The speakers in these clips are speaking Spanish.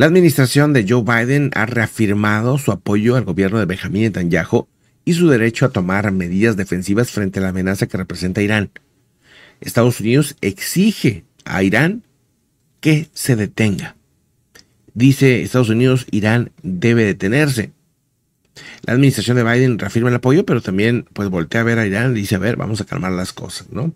La administración de Joe Biden ha reafirmado su apoyo al gobierno de Benjamin Netanyahu y su derecho a tomar medidas defensivas frente a la amenaza que representa Irán. Estados Unidos exige a Irán que se detenga. Dice Estados Unidos, Irán debe detenerse. La administración de Biden reafirma el apoyo, pero también pues voltea a ver a Irán y dice, a ver, vamos a calmar las cosas, ¿no?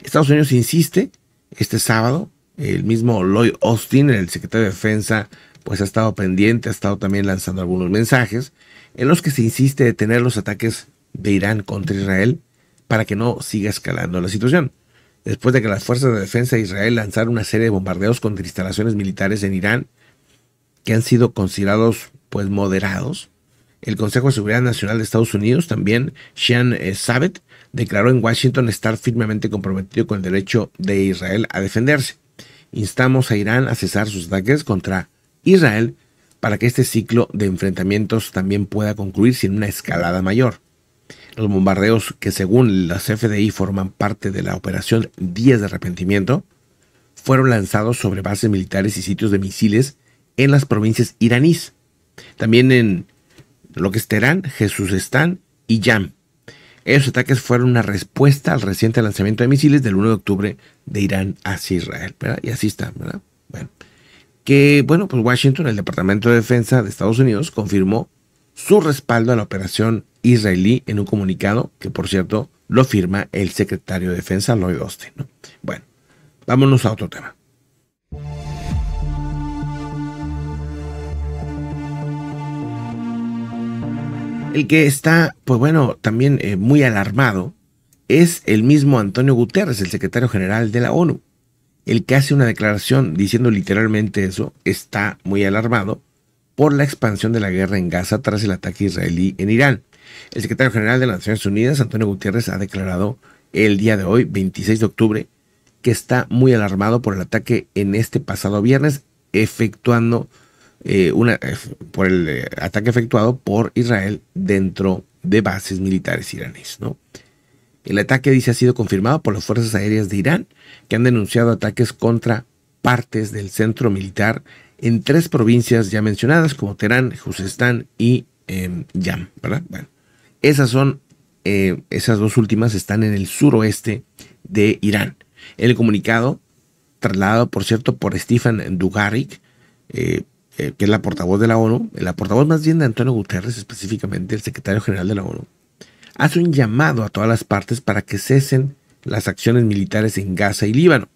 Estados Unidos insiste este sábado el mismo Lloyd Austin, el secretario de Defensa, pues ha estado pendiente, ha estado también lanzando algunos mensajes en los que se insiste en detener los ataques de Irán contra Israel para que no siga escalando la situación. Después de que las fuerzas de defensa de Israel lanzaron una serie de bombardeos contra instalaciones militares en Irán que han sido considerados pues moderados, el Consejo de Seguridad Nacional de Estados Unidos, también Sean eh, Sabet, declaró en Washington estar firmemente comprometido con el derecho de Israel a defenderse. Instamos a Irán a cesar sus ataques contra Israel para que este ciclo de enfrentamientos también pueda concluir sin una escalada mayor. Los bombardeos que según las FDI forman parte de la operación 10 de arrepentimiento fueron lanzados sobre bases militares y sitios de misiles en las provincias iraníes, también en lo que es Teherán, Están y Yam. Esos ataques fueron una respuesta al reciente lanzamiento de misiles del 1 de octubre de Irán hacia Israel, Y así está, ¿verdad? Bueno, que, bueno, pues Washington, el Departamento de Defensa de Estados Unidos, confirmó su respaldo a la operación israelí en un comunicado que, por cierto, lo firma el secretario de Defensa, Lloyd Austin. Bueno, vámonos a otro tema. El que está, pues bueno, también eh, muy alarmado es el mismo Antonio Guterres, el secretario general de la ONU. El que hace una declaración diciendo literalmente eso está muy alarmado por la expansión de la guerra en Gaza tras el ataque israelí en Irán. El secretario general de las Naciones Unidas, Antonio Guterres, ha declarado el día de hoy, 26 de octubre, que está muy alarmado por el ataque en este pasado viernes, efectuando eh, eh, por el eh, ataque efectuado por Israel dentro de bases militares iraníes. El ataque, dice, ha sido confirmado por las fuerzas aéreas de Irán, que han denunciado ataques contra partes del centro militar en tres provincias ya mencionadas, como Teherán, Juzestán y em, Yam. Bueno, esas son, esas dos últimas están en el suroeste de Irán. El comunicado, trasladado por cierto por Stephen Dugarik, eh, eh, que es la portavoz de la ONU, la portavoz más bien de Antonio Guterres, específicamente el secretario general de la ONU, hace un llamado a todas las partes para que cesen las acciones militares en Gaza y Líbano.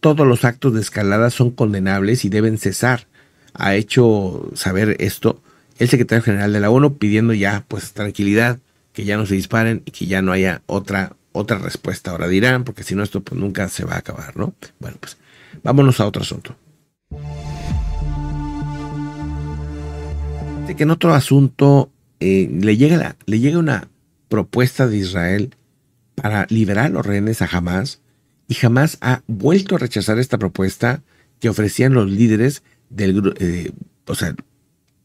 Todos los actos de escalada son condenables y deben cesar. Ha hecho saber esto el secretario general de la ONU pidiendo ya pues tranquilidad, que ya no se disparen y que ya no haya otra otra respuesta ahora dirán, porque si no esto pues nunca se va a acabar, ¿no? Bueno, pues vámonos a otro asunto. que en otro asunto eh, le, llega le llega una propuesta de Israel para liberar a los rehenes a Hamas y Hamas ha vuelto a rechazar esta propuesta que ofrecían los líderes del eh, o sea,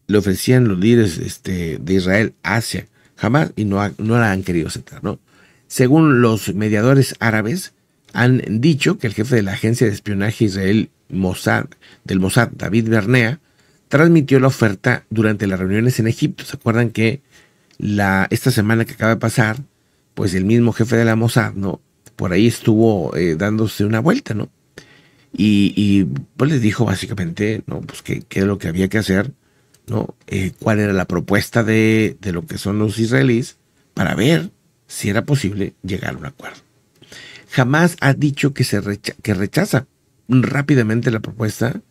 le ofrecían los líderes este, de Israel hacia Hamas y no, no la han querido aceptar, ¿no? Según los mediadores árabes, han dicho que el jefe de la agencia de espionaje israel del Mossad, David Bernea, transmitió la oferta durante las reuniones en Egipto. ¿Se acuerdan que esta semana que acaba de pasar, pues el mismo jefe de la Mossad, ¿no? Por ahí estuvo eh, dándose una vuelta, ¿no? Y, pues les dijo básicamente, ¿no? Pues qué es lo que había que hacer, ¿no? Eh, ¿Cuál era la propuesta de, lo que son los israelíes para ver si era posible llegar a un acuerdo? Jamás ha dicho que, se que rechaza rápidamente la propuesta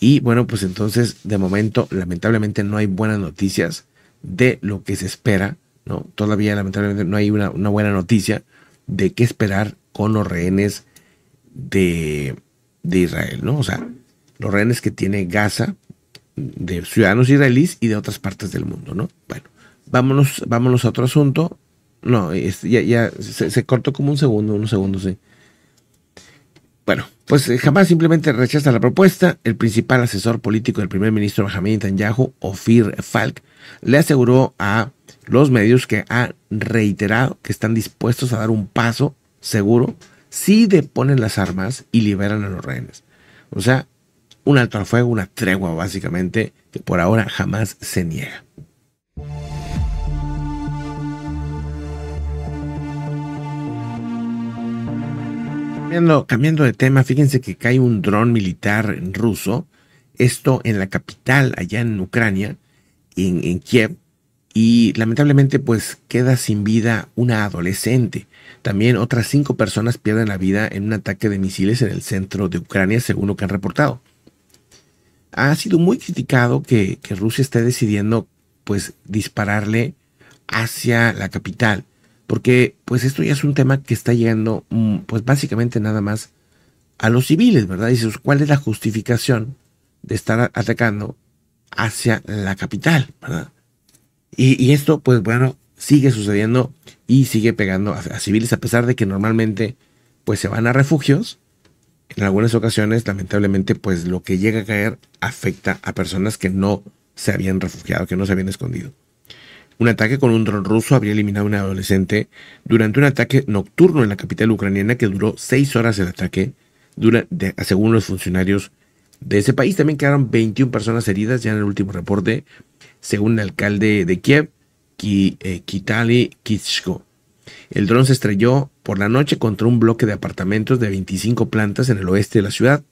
y bueno, pues entonces de momento lamentablemente no hay buenas noticias de lo que se espera, ¿no? Todavía lamentablemente no hay una, buena noticia de qué esperar con los rehenes de, de Israel, ¿no? O sea, los rehenes que tiene Gaza, de ciudadanos israelíes y de otras partes del mundo, ¿no? Bueno, vámonos, vámonos a otro asunto. No, este, ya, ya se, se cortó como un segundo, unos segundos, sí. Bueno, pues eh, jamás simplemente rechaza la propuesta. El principal asesor político del primer ministro Benjamin Netanyahu, Ofir Falk, le aseguró a los medios que ha reiterado que están dispuestos a dar un paso seguro si deponen las armas y liberan a los rehenes. O sea, un alto al fuego, una tregua básicamente, que por ahora jamás se niega. Cambiando, de tema, fíjense que cae un dron militar ruso, esto en la capital, allá en Ucrania, en, Kiev, y lamentablemente pues queda sin vida una adolescente. También otras cinco personas pierden la vida en un ataque de misiles en el centro de Ucrania, según lo que han reportado. Ha sido muy criticado que, que Rusia esté decidiendo pues dispararle hacia la capital porque pues esto ya es un tema que está llegando mm, pues básicamente nada más a los civiles, ¿verdad? Dices, ¿cuál es la justificación de estar atacando hacia la capital, ¿verdad? Y, esto pues bueno, sigue sucediendo y sigue pegando a, a, civiles a pesar de que normalmente pues se van a refugios. En algunas ocasiones, lamentablemente, pues lo que llega a caer afecta a personas que no se habían refugiado, que no se habían escondido. Un ataque con un dron ruso habría eliminado a un adolescente durante un ataque nocturno en la capital ucraniana que duró seis horas el ataque, según los funcionarios de ese país. También quedaron 21 personas heridas ya en el último reporte, según el alcalde de Kiev, eh, Kitali Kitschko. El dron se estrelló por la noche contra un bloque de apartamentos de 25 plantas en el oeste de la ciudad,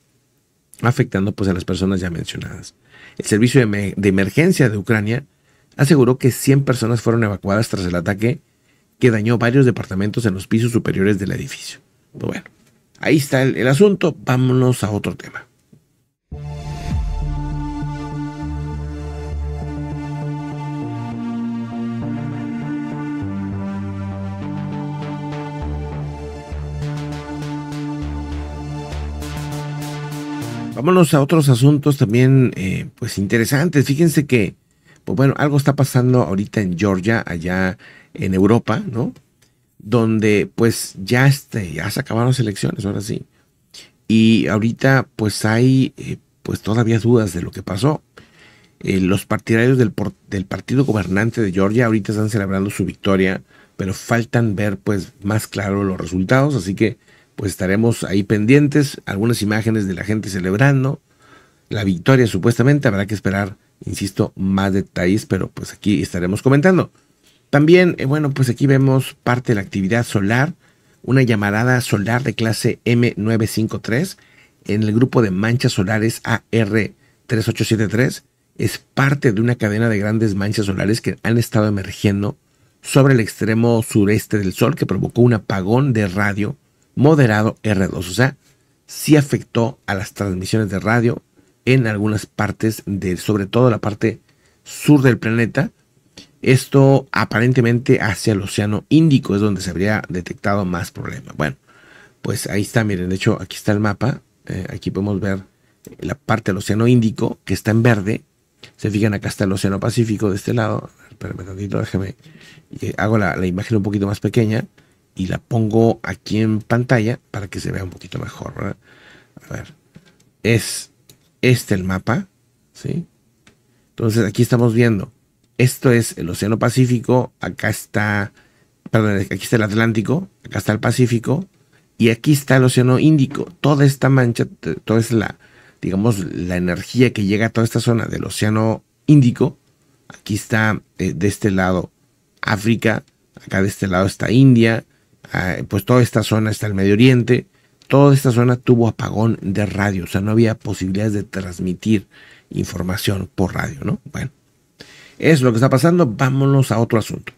afectando pues, a las personas ya mencionadas. El servicio de emergencia de Ucrania aseguró que 100 personas fueron evacuadas tras el ataque que dañó varios departamentos en los pisos superiores del edificio. bueno, ahí está el, asunto, vámonos a otro tema. Vámonos a otros asuntos también eh, pues interesantes. Fíjense que pues bueno, algo está pasando ahorita en Georgia, allá en Europa, ¿no? Donde pues ya, este, ya se acabaron las elecciones, ahora sí. Y ahorita pues hay eh, pues todavía dudas de lo que pasó. Eh, los partidarios del, del, partido gobernante de Georgia ahorita están celebrando su victoria, pero faltan ver pues más claro los resultados, así que pues estaremos ahí pendientes, algunas imágenes de la gente celebrando, la victoria supuestamente. Habrá que esperar, insisto, más detalles, pero pues aquí estaremos comentando. También, eh, bueno, pues aquí vemos parte de la actividad solar, una llamarada solar de clase M953 en el grupo de manchas solares AR3873. Es parte de una cadena de grandes manchas solares que han estado emergiendo sobre el extremo sureste del Sol que provocó un apagón de radio moderado R2. O sea, sí afectó a las transmisiones de radio, en algunas partes de, sobre todo la parte sur del planeta. Esto aparentemente hacia el Océano Índico es donde se habría detectado más problemas. Bueno, pues ahí está, miren, de hecho aquí está el mapa, eh, aquí podemos ver la parte del Océano Índico que está en verde. Se fijan, acá está el Océano Pacífico de este lado. Espérame tantito, déjame. Eh, hago la, imagen un poquito más pequeña y la pongo aquí en pantalla para que se vea un poquito mejor. A ver, es este el mapa, ¿sí? Entonces aquí estamos viendo, esto es el Océano Pacífico, acá está, perdón, aquí está el Atlántico, acá está el Pacífico, y aquí está el Océano Índico. Toda esta mancha, toda es la, digamos, la energía que llega a toda esta zona del Océano Índico. Aquí está eh, de este lado África, acá de este lado está India, ah, pues toda esta zona está el Medio Oriente, toda esta zona tuvo apagón de radio, o sea, no había posibilidades de transmitir información por radio, ¿no? Bueno, es lo que está pasando, vámonos a otro asunto.